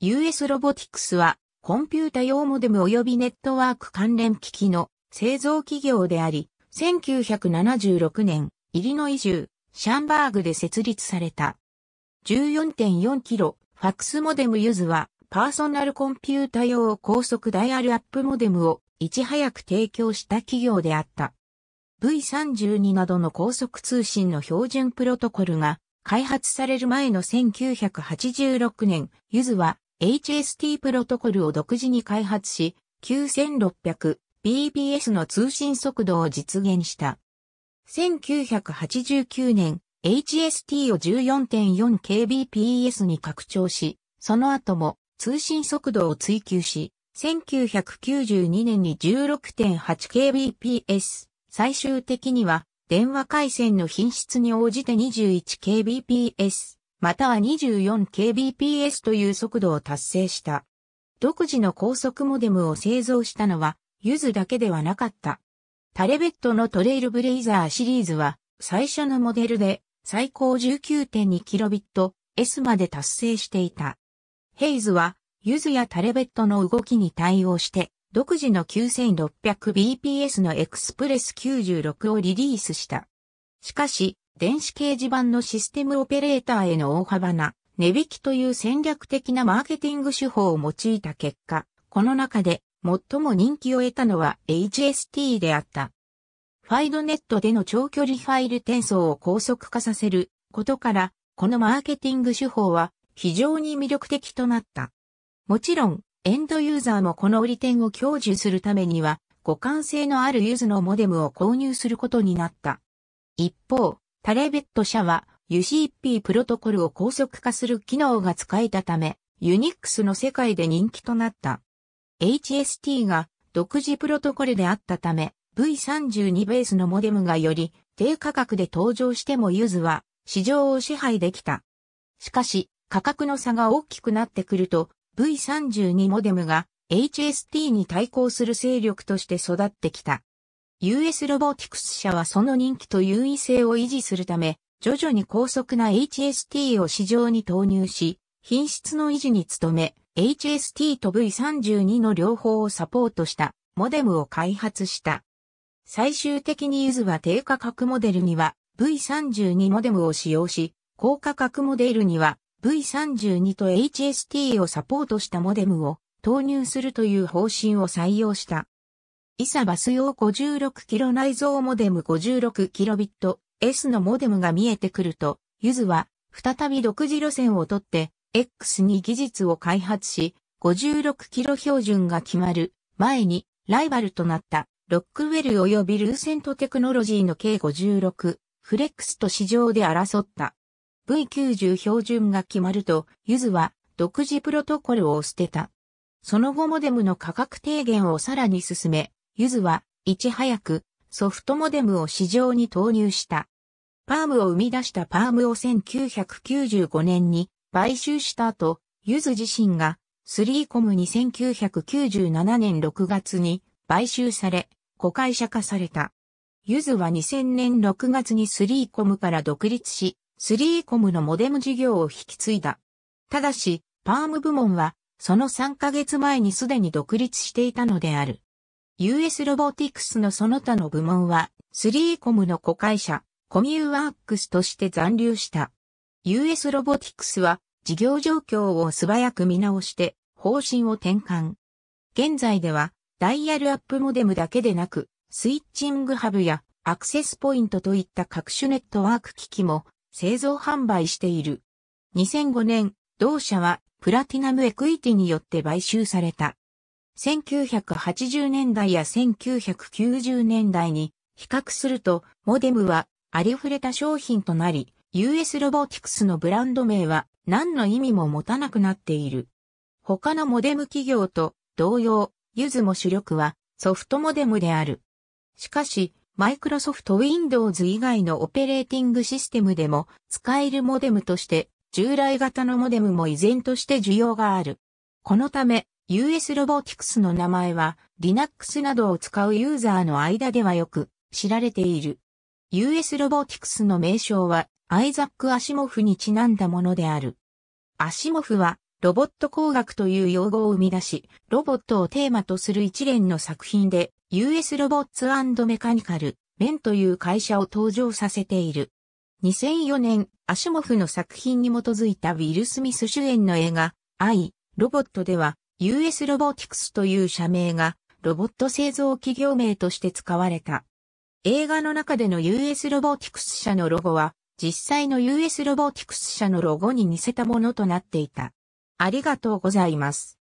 US ロボティクスは、コンピュータ用モデム及びネットワーク関連機器の製造企業であり、1976年、イリノイ州、シャンバーグで設立された。14.4キロ、ファックスモデムユズは、パーソナルコンピュータ用高速ダイヤルアップモデムをいち早く提供した企業であった。V32 などの高速通信の標準プロトコルが開発される前の1986年、ユズは HST プロトコルを独自に開発し、9600bps の通信速度を実現した。1989年、HST を 14.4kbps に拡張し、その後も通信速度を追求し、1992年に 16.8kbps、最終的には電話回線の品質に応じて 21kbps または 24kbps という速度を達成した。独自の高速モデムを製造したのは、ユズだけではなかった。タレベットのトレイルブレイザーシリーズは、最初のモデルで、最高 19.2kbps S まで達成していた。ヘイズは、ユズやタレベットの動きに対応して、独自の 9600bps のエクスプレス96をリリースした。しかし、電子掲示板のシステムオペレーターへの大幅な値引きという戦略的なマーケティング手法を用いた結果、この中で最も人気を得たのは HST であった。ファイドネットでの長距離ファイル転送を高速化させることから、このマーケティング手法は非常に魅力的となった。もちろん、エンドユーザーもこのり点を享受するためには、互換性のあるユズのモデムを購入することになった。一方、パレベット社は UCP プロトコルを高速化する機能が使えたため、Unix の世界で人気となった。HST が独自プロトコルであったため、V32 ベースのモデムがより低価格で登場してもユズは市場を支配できた。しかし、価格の差が大きくなってくると、V32 モデムが HST に対抗する勢力として育ってきた。US ロボティクス社はその人気と優位性を維持するため、徐々に高速な HST を市場に投入し、品質の維持に努め、HST と V32 の両方をサポートしたモデムを開発した。最終的にユズは低価格モデルには V32 モデムを使用し、高価格モデルには V32 と HST をサポートしたモデムを投入するという方針を採用した。イサバス用5 6キロ内蔵モデム5 6ット S のモデムが見えてくると、ユズは再び独自路線をとって X に技術を開発し、5 6キロ標準が決まる前にライバルとなったロックウェル及びルーセントテクノロジーの計56フレックスと市場で争った。V90 標準が決まると、ユズは独自プロトコルを捨てた。その後モデムの価格低減をさらに進め、ユズは、いち早く、ソフトモデムを市場に投入した。パームを生み出したパームを1995年に買収した後、ユズ自身がスリーコムに1997年6月に買収され、子会社化された。ユズは2000年6月にスリーコムから独立し、スリーコムのモデム事業を引き継いだ。ただし、パーム部門は、その3ヶ月前にすでに独立していたのである。US ロボティクスのその他の部門は、スリーコムの子会社、コミューワークスとして残留した。US ロボティクスは、事業状況を素早く見直して、方針を転換。現在では、ダイヤルアップモデムだけでなく、スイッチングハブやアクセスポイントといった各種ネットワーク機器も製造販売している。2005年、同社はプラティナムエクイティによって買収された。1980年代や1990年代に比較すると、モデムはありふれた商品となり、US ロボティクスのブランド名は何の意味も持たなくなっている。他のモデム企業と同様、ユズも主力はソフトモデムである。しかし、マイクロソフト Windows 以外のオペレーティングシステムでも使えるモデムとして従来型のモデムも依然として需要がある。このため、US ロボティクスの名前は Linux などを使うユーザーの間ではよく知られている。US ロボティクスの名称はアイザック・アシモフにちなんだものである。アシモフはロボット工学という用語を生み出し、ロボットをテーマとする一連の作品で US ロボッツメカニカル、メンという会社を登場させている。2004年、アシモフの作品に基づいたウィル・スミス主演の映画、アイ、ロボットでは、US ロボティクスという社名がロボット製造企業名として使われた。映画の中での US ロボティクス社のロゴは実際の US ロボティクス社のロゴに似せたものとなっていた。ありがとうございます。